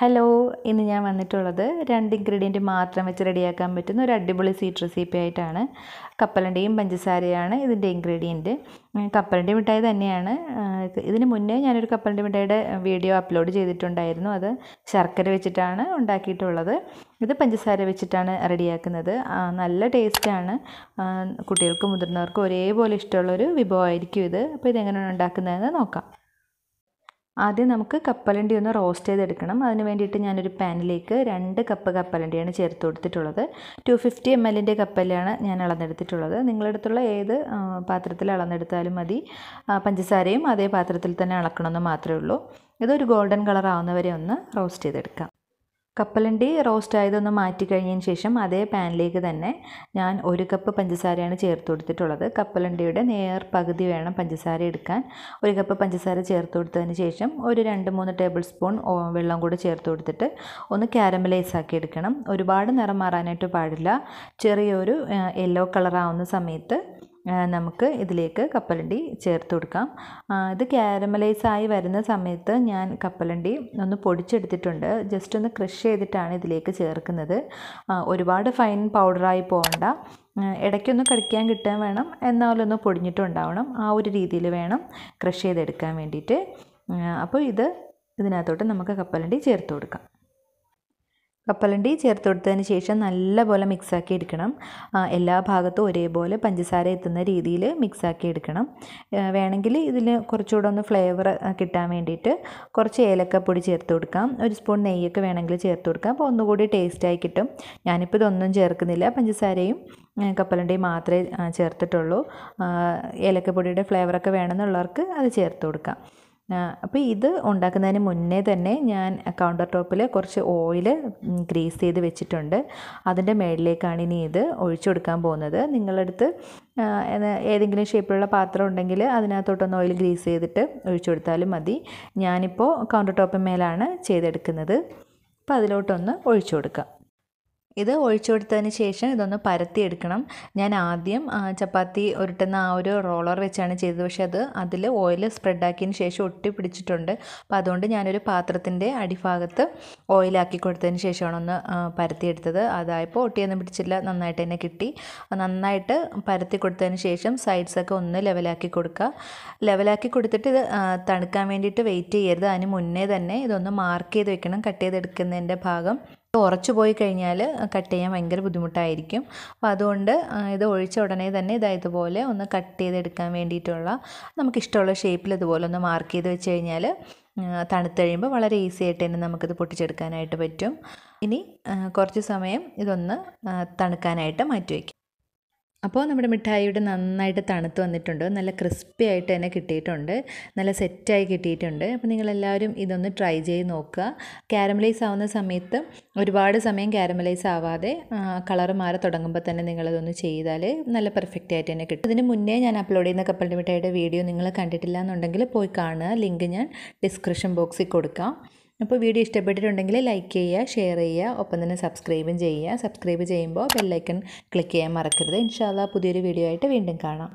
hello ഇന്ന് ഞാൻ വന്നിട്ടുള്ളത് രണ്ട് ഇൻഗ്രീഡിയൻറ്റ് മാത്രം വെച്ച് റെഡിയാക്കാൻ പറ്റുന്ന ഒരു അടിപൊളി സ്വീറ്റ് റെസിപ്പി ആയിട്ടാണ് കപ്പലണ്ടിയും പഞ്ചസാരയാണ് ഇതിൻ്റെ ഇൻഗ്രീഡിയൻറ്റ് കപ്പലണ്ടി മിഠായി തന്നെയാണ് ഇതിന് മുന്നേ ഞാനൊരു കപ്പലണ്ടി മിഠായിയുടെ വീഡിയോ അപ്ലോഡ് ചെയ്തിട്ടുണ്ടായിരുന്നു അത് ശർക്കര വെച്ചിട്ടാണ് ഉണ്ടാക്കിയിട്ടുള്ളത് ഇത് പഞ്ചസാര വെച്ചിട്ടാണ് റെഡിയാക്കുന്നത് നല്ല ടേസ്റ്റാണ് കുട്ടികൾക്കും മുതിർന്നവർക്കും ഒരേപോലെ ഇഷ്ടമുള്ളൊരു വിഭവമായിരിക്കും ഇത് അപ്പോൾ ഇതെങ്ങനെയാണ് ഉണ്ടാക്കുന്നതെന്ന് നോക്കാം ആദ്യം നമുക്ക് കപ്പലണ്ടി ഒന്ന് റോസ്റ്റ് ചെയ്തെടുക്കണം അതിന് വേണ്ടിയിട്ട് ഞാനൊരു പാനിലേക്ക് രണ്ട് കപ്പ് കപ്പലണ്ടിയാണ് ചേർത്ത് കൊടുത്തിട്ടുള്ളത് ടു ഫിഫ്റ്റി എം എല്ലിൻ്റെ കപ്പലാണ് ഞാൻ അളന്നെടുത്തിട്ടുള്ളത് നിങ്ങളടുത്തുള്ള ഏത് പാത്രത്തിൽ അളന്നെടുത്താലും മതി പഞ്ചസാരയും അതേ പാത്രത്തിൽ തന്നെ അളക്കണമെന്ന് മാത്രമേ ഉള്ളൂ ഇതൊരു ഗോൾഡൻ കളർ ആവുന്നവരെ ഒന്ന് റോസ്റ്റ് ചെയ്തെടുക്കാം കപ്പലണ്ടി റോസ്റ്റ് ആയതൊന്ന് മാറ്റി കഴിഞ്ഞതിന് ശേഷം അതേ പാനിലേക്ക് തന്നെ ഞാൻ ഒരു കപ്പ് പഞ്ചസാരയാണ് ചേർത്ത് കൊടുത്തിട്ടുള്ളത് കപ്പലണ്ടിയുടെ നേർ പകുതി വേണം പഞ്ചസാര എടുക്കാൻ ഒരു കപ്പ് പഞ്ചസാര ചേർത്ത് കൊടുത്തതിന് ശേഷം ഒരു രണ്ട് മൂന്ന് ടേബിൾ സ്പൂൺ വെള്ളം കൂടി ചേർത്ത് കൊടുത്തിട്ട് ഒന്ന് ക്യാരമലൈസ് ആക്കി എടുക്കണം ഒരുപാട് നിറം മാറാനായിട്ട് പാടില്ല ചെറിയൊരു യെല്ലോ കളറാവുന്ന സമയത്ത് നമുക്ക് ഇതിലേക്ക് കപ്പലണ്ടി ചേർത്ത് കൊടുക്കാം ഇത് കാരമലൈസ് ആയി വരുന്ന സമയത്ത് ഞാൻ കപ്പലണ്ടി ഒന്ന് പൊടിച്ചെടുത്തിട്ടുണ്ട് ജസ്റ്റ് ഒന്ന് ക്രഷ് ചെയ്തിട്ടാണ് ഇതിലേക്ക് ചേർക്കുന്നത് ഒരുപാട് ഫൈൻ പൗഡറായി പോകണ്ട ഇടയ്ക്കൊന്ന് കടിക്കാൻ കിട്ടാൻ വേണം എന്നാലൊന്ന് പൊടിഞ്ഞിട്ടുണ്ടാവണം ആ ഒരു രീതിയിൽ വേണം ക്രഷ് ചെയ്തെടുക്കാൻ വേണ്ടിയിട്ട് അപ്പോൾ ഇത് ഇതിനകത്തോട്ട് നമുക്ക് കപ്പലണ്ടി ചേർത്ത് കൊടുക്കാം കപ്പലണ്ടി ചേർത്ത് കൊടുത്തതിന് ശേഷം നല്ലപോലെ മിക്സാക്കി എടുക്കണം എല്ലാ ഭാഗത്തും ഒരേപോലെ പഞ്ചസാര എത്തുന്ന രീതിയിൽ മിക്സാക്കി എടുക്കണം വേണമെങ്കിൽ ഇതിൽ കുറച്ചുകൂടെ ഒന്ന് ഫ്ലേവർ കിട്ടാൻ വേണ്ടിയിട്ട് കുറച്ച് ഏലക്കപ്പൊടി ചേർത്ത് കൊടുക്കാം ഒരു സ്പൂൺ നെയ്യൊക്കെ വേണമെങ്കിൽ ചേർത്ത് കൊടുക്കാം അപ്പോൾ ഒന്നുകൂടി ടേസ്റ്റായി കിട്ടും ഞാനിപ്പോൾ ഇതൊന്നും ചേർക്കുന്നില്ല പഞ്ചസാരയും കപ്പലണ്ടി മാത്രമേ ചേർത്തിട്ടുള്ളൂ ഏലക്കപ്പൊടിയുടെ ഫ്ലേവറൊക്കെ വേണമെന്നുള്ളവർക്ക് അത് ചേർത്ത് കൊടുക്കാം അപ്പോൾ ഇത് ഉണ്ടാക്കുന്നതിന് മുന്നേ തന്നെ ഞാൻ കൗണ്ടർ ടോപ്പിൽ കുറച്ച് ഓയിൽ ഗ്രീസ് ചെയ്ത് വെച്ചിട്ടുണ്ട് അതിൻ്റെ മേളിലേക്കാണ് ഇനി ഇത് ഒഴിച്ചു കൊടുക്കാൻ പോകുന്നത് നിങ്ങളടുത്ത് ഏതെങ്കിലും ഷേപ്പിലുള്ള പാത്രം ഉണ്ടെങ്കിൽ അതിനകത്തോട്ടൊന്ന് ഓയിൽ ഗ്രീസ് ചെയ്തിട്ട് ഒഴിച്ചു കൊടുത്താലും മതി ഞാനിപ്പോൾ കൗണ്ടർ മേലാണ് ചെയ്തെടുക്കുന്നത് അപ്പോൾ അതിലോട്ടൊന്ന് ഒഴിച്ചു കൊടുക്കാം ഇത് ഒഴിച്ചു കൊടുത്തതിന് ശേഷം ഇതൊന്ന് പരത്തിയെടുക്കണം ഞാൻ ആദ്യം ചപ്പാത്തി ഉരുട്ടുന്ന ആ ഒരു റോളർ വെച്ചാണ് ചെയ്തത് പക്ഷേ അത് അതിൽ ഓയിൽ സ്പ്രെഡാക്കിയതിന് ശേഷം ഒട്ടി പിടിച്ചിട്ടുണ്ട് അപ്പോൾ അതുകൊണ്ട് ഞാനൊരു പാത്രത്തിൻ്റെ അടിഭാഗത്ത് ഓയിലാക്കി കൊടുത്തതിന് ശേഷമാണ് ഒന്ന് പരത്തിയെടുത്തത് അതായപ്പോൾ ഒട്ടിയൊന്നും പിടിച്ചില്ല നന്നായിട്ട് തന്നെ കിട്ടി നന്നായിട്ട് പരത്തി കൊടുത്തതിന് ശേഷം സൈഡ്സൊക്കെ ഒന്ന് ലെവലാക്കി കൊടുക്കുക ലെവലാക്കി കൊടുത്തിട്ട് ഇത് തണുക്കാൻ വേണ്ടിയിട്ട് വെയിറ്റ് ചെയ്യരുത് അതിന് മുന്നേ തന്നെ ഇതൊന്ന് മാർക്ക് ചെയ്ത് വെക്കണം കട്ട് ചെയ്തെടുക്കുന്നതിൻ്റെ ഭാഗം ഉറച്ചു പോയി കഴിഞ്ഞാൽ കട്ട് ചെയ്യാൻ ഭയങ്കര ബുദ്ധിമുട്ടായിരിക്കും അപ്പോൾ അതുകൊണ്ട് ഇത് ഒഴിച്ച ഉടനെ തന്നെ ഇതാ ഒന്ന് കട്ട് ചെയ്തെടുക്കാൻ വേണ്ടിയിട്ടുള്ള നമുക്കിഷ്ടമുള്ള ഷേപ്പിൽ ഇതുപോലെ ഒന്ന് മാർക്ക് ചെയ്ത് വെച്ച് കഴിഞ്ഞാൽ തണുത്ത് കഴിയുമ്പോൾ വളരെ ഈസി ആയിട്ട് തന്നെ നമുക്കിത് പൊട്ടിച്ചെടുക്കാനായിട്ട് പറ്റും ഇനി കുറച്ച് സമയം ഇതൊന്ന് തണുക്കാനായിട്ട് മാറ്റി അപ്പോൾ നമ്മുടെ മിഠായിയുടെ നന്നായിട്ട് തണുത്ത് വന്നിട്ടുണ്ട് നല്ല ക്രിസ്പി ആയിട്ട് തന്നെ കിട്ടിയിട്ടുണ്ട് നല്ല സെറ്റായി കിട്ടിയിട്ടുണ്ട് അപ്പോൾ നിങ്ങളെല്ലാവരും ഇതൊന്ന് ട്രൈ ചെയ്ത് നോക്കുക കാരമലൈസ് ആവുന്ന സമയത്ത് ഒരുപാട് സമയം കാരമലൈസ് ആവാതെ കളർ മാറി തുടങ്ങുമ്പോൾ തന്നെ നിങ്ങളതൊന്ന് ചെയ്താൽ നല്ല പെർഫെക്റ്റ് ആയിട്ട് തന്നെ കിട്ടും അതിന് മുന്നേ ഞാൻ അപ്ലോഡ് ചെയ്യുന്ന കപ്പലിൻ്റെ മിഠായിയുടെ വീഡിയോ നിങ്ങൾ കണ്ടിട്ടില്ല എന്നുണ്ടെങ്കിൽ പോയി കാണുക ലിങ്ക് ഞാൻ ഡിസ്ക്രിപ്ഷൻ ബോക്സിൽ കൊടുക്കാം അപ്പോൾ വീഡിയോ ഇഷ്ടപ്പെട്ടിട്ടുണ്ടെങ്കിൽ ലൈക്ക് ചെയ്യുക ഷെയർ ചെയ്യുക ഒപ്പം തന്നെ സബ്സ്ക്രൈബും ചെയ്യുക സബ്സ്ക്രൈബ് ചെയ്യുമ്പോൾ ബെല്ലൈക്കൺ ക്ലിക്ക് ചെയ്യാൻ മറക്കരുത് ഇൻഷാല്ല പുതിയൊരു വീഡിയോ ആയിട്ട് വീണ്ടും കാണാം